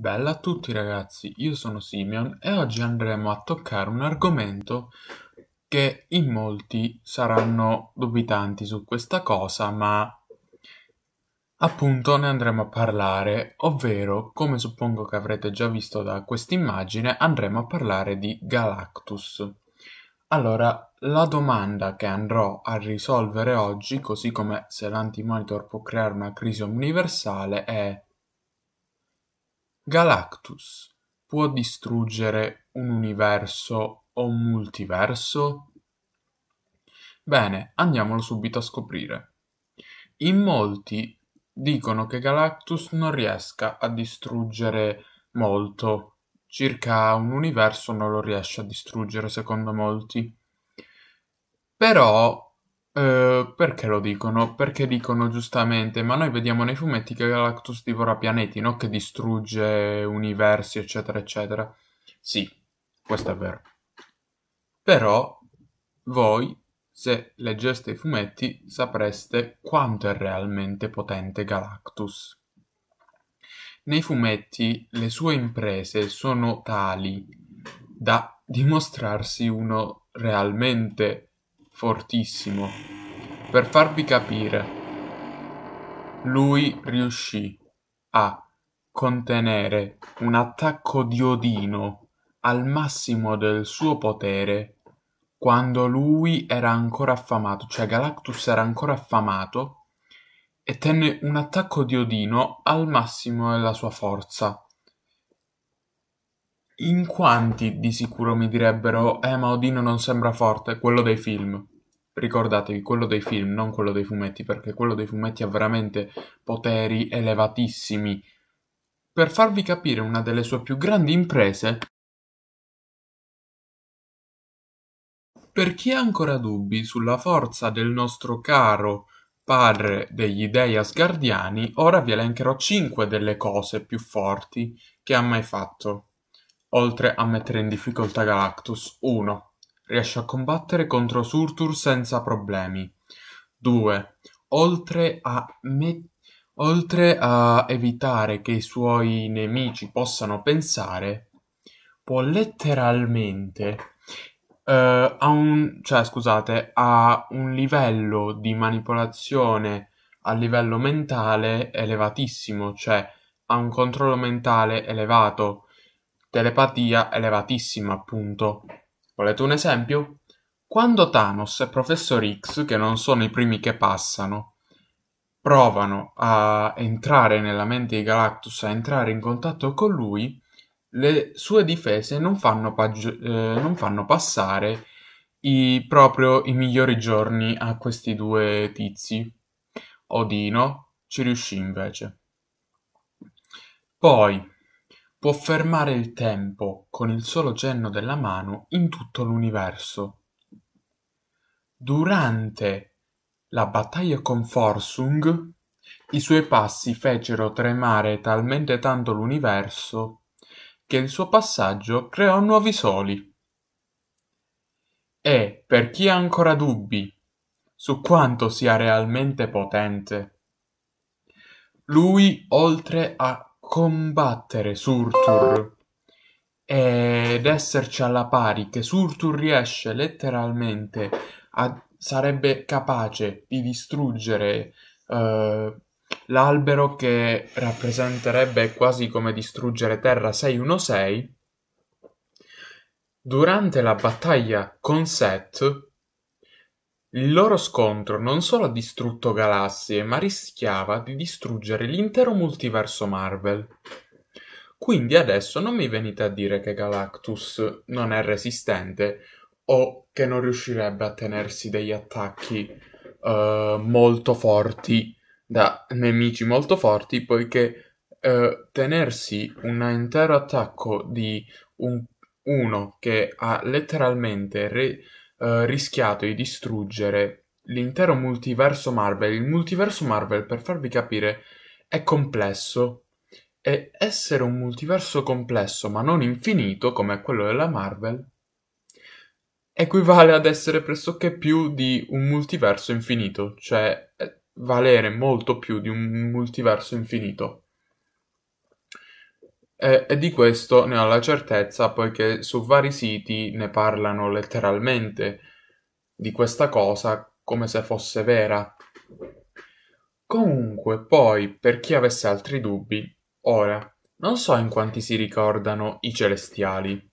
Bella a tutti ragazzi, io sono Simeon e oggi andremo a toccare un argomento che in molti saranno dubitanti su questa cosa, ma appunto ne andremo a parlare, ovvero, come suppongo che avrete già visto da quest'immagine, andremo a parlare di Galactus. Allora, la domanda che andrò a risolvere oggi, così come se l'antimonitor può creare una crisi universale, è Galactus può distruggere un universo o un multiverso? Bene, andiamolo subito a scoprire. In molti dicono che Galactus non riesca a distruggere molto, circa un universo non lo riesce a distruggere secondo molti. Però Ehm, perché lo dicono? Perché dicono giustamente, ma noi vediamo nei fumetti che Galactus divora pianeti, non che distrugge universi, eccetera, eccetera. Sì, questo è vero. Però voi, se leggeste i fumetti, sapreste quanto è realmente potente Galactus. Nei fumetti le sue imprese sono tali da dimostrarsi uno realmente fortissimo. Per farvi capire, lui riuscì a contenere un attacco di Odino al massimo del suo potere quando lui era ancora affamato, cioè Galactus era ancora affamato e tenne un attacco di Odino al massimo della sua forza. In quanti di sicuro mi direbbero, eh ma Odino non sembra forte, quello dei film ricordatevi quello dei film, non quello dei fumetti, perché quello dei fumetti ha veramente poteri elevatissimi. Per farvi capire una delle sue più grandi imprese, per chi ha ancora dubbi sulla forza del nostro caro padre degli dei asgardiani, ora vi elencherò 5 delle cose più forti che ha mai fatto, oltre a mettere in difficoltà Galactus. 1 riesce a combattere contro Surtur senza problemi. 2. Oltre a, me- oltre a evitare che i suoi nemici possano pensare, può letteralmente Uh, a, un, cioè, scusate, a un, livello di manipolazione a livello mentale elevatissimo, cioè ha un controllo mentale elevato, telepatia elevatissima, appunto. Volete un esempio? Quando Thanos e Professor X, che non sono i primi che passano, provano a entrare nella mente di Galactus, a entrare in contatto con lui, le sue difese non fanno, pagio- eh, non fanno passare i, proprio i migliori giorni a questi due tizi. Odino ci riuscì invece. Poi, Può fermare il tempo con il solo cenno della mano in tutto l'universo. Durante la battaglia con Forsung, i suoi passi fecero tremare talmente tanto l'universo che il suo passaggio creò nuovi soli. E per chi ha ancora dubbi su quanto sia realmente potente, lui oltre a combattere Surtur ed esserci alla pari, che Surtur riesce letteralmente a sarebbe capace di distruggere uh, l'albero che rappresenterebbe quasi come distruggere Terra 616. Durante la battaglia con Seth il loro scontro non solo ha distrutto galassie ma rischiava di distruggere l'intero multiverso Marvel. Quindi adesso non mi venite a dire che Galactus non è resistente o che non riuscirebbe a tenersi degli attacchi uh, molto forti da nemici molto forti poiché uh, tenersi un intero attacco di un, uno che ha letteralmente... Re- eh, rischiato di distruggere l'intero multiverso Marvel. Il multiverso Marvel, per farvi capire, è complesso. E essere un multiverso complesso ma non infinito, come quello della Marvel, equivale ad essere pressoché più di un multiverso infinito, cioè eh, valere molto più di un multiverso infinito e, e, di questo ne ho la certezza poiché su vari siti ne parlano letteralmente di questa cosa come se fosse vera. Comunque, poi, per chi avesse altri dubbi, ora, non so in quanti si ricordano i celestiali.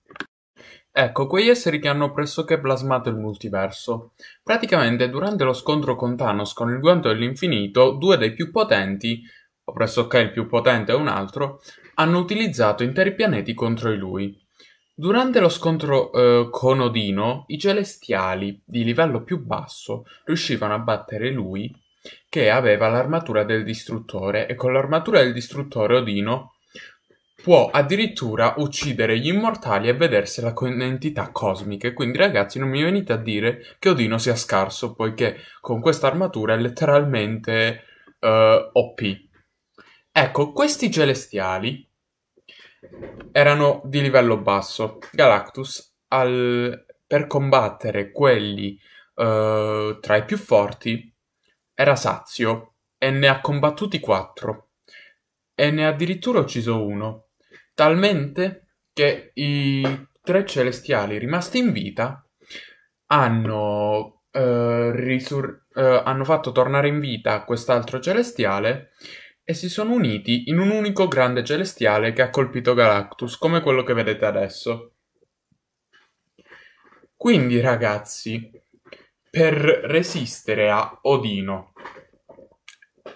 Ecco, quegli esseri che hanno pressoché plasmato il multiverso. Praticamente, durante lo scontro con Thanos con il guanto dell'infinito, due dei più potenti o pressoché il più potente è un altro, hanno utilizzato interi pianeti contro di lui. Durante lo scontro eh, con Odino, i celestiali di livello più basso riuscivano a battere lui, che aveva l'armatura del distruttore, e con l'armatura del distruttore Odino può addirittura uccidere gli immortali e vedersela con entità cosmiche. Quindi, ragazzi, non mi venite a dire che Odino sia scarso, poiché con questa armatura è letteralmente eh, OP. Ecco, questi celestiali erano di livello basso. Galactus, al... per combattere quelli uh, tra i più forti, era sazio e ne ha combattuti quattro. E ne ha addirittura ucciso uno. Talmente che i tre celestiali rimasti in vita hanno, uh, risur- uh, hanno fatto tornare in vita quest'altro celestiale e si sono uniti in un unico grande celestiale che ha colpito Galactus, come quello che vedete adesso. Quindi, ragazzi, per resistere a Odino,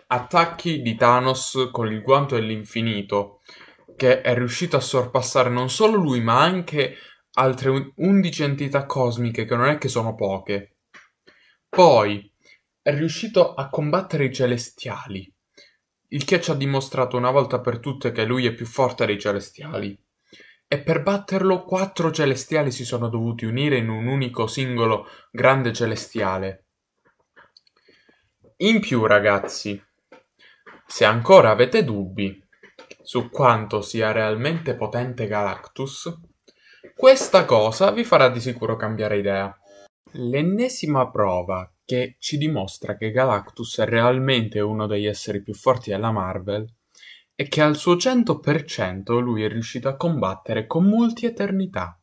attacchi di Thanos con il guanto dell'infinito, che è riuscito a sorpassare non solo lui, ma anche altre 11 entità cosmiche, che non è che sono poche. Poi è riuscito a combattere i celestiali il che ci ha dimostrato una volta per tutte che lui è più forte dei celestiali. E per batterlo quattro celestiali si sono dovuti unire in un unico singolo grande celestiale. In più, ragazzi, se ancora avete dubbi su quanto sia realmente potente Galactus, questa cosa vi farà di sicuro cambiare idea. L'ennesima prova che ci dimostra che Galactus è realmente uno degli esseri più forti della Marvel e che al suo 100% lui è riuscito a combattere con multieternità.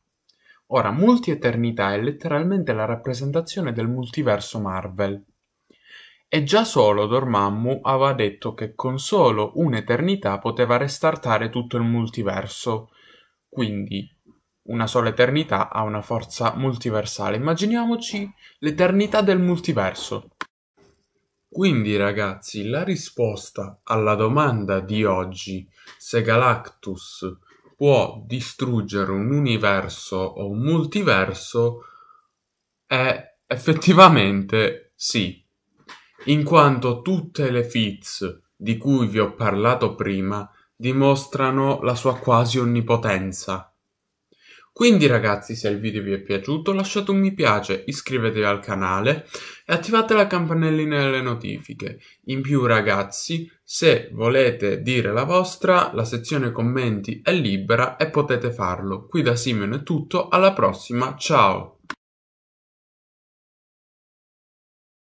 Ora, multieternità è letteralmente la rappresentazione del multiverso Marvel. E già solo Dormammu aveva detto che con solo un'eternità poteva restartare tutto il multiverso. Quindi, una sola eternità ha una forza multiversale. Immaginiamoci l'eternità del multiverso. Quindi ragazzi, la risposta alla domanda di oggi se Galactus può distruggere un universo o un multiverso è effettivamente sì, in quanto tutte le fits di cui vi ho parlato prima dimostrano la sua quasi onnipotenza. Quindi ragazzi se il video vi è piaciuto lasciate un mi piace, iscrivetevi al canale e attivate la campanellina delle notifiche. In più ragazzi se volete dire la vostra la sezione commenti è libera e potete farlo. Qui da Simon è tutto, alla prossima, ciao!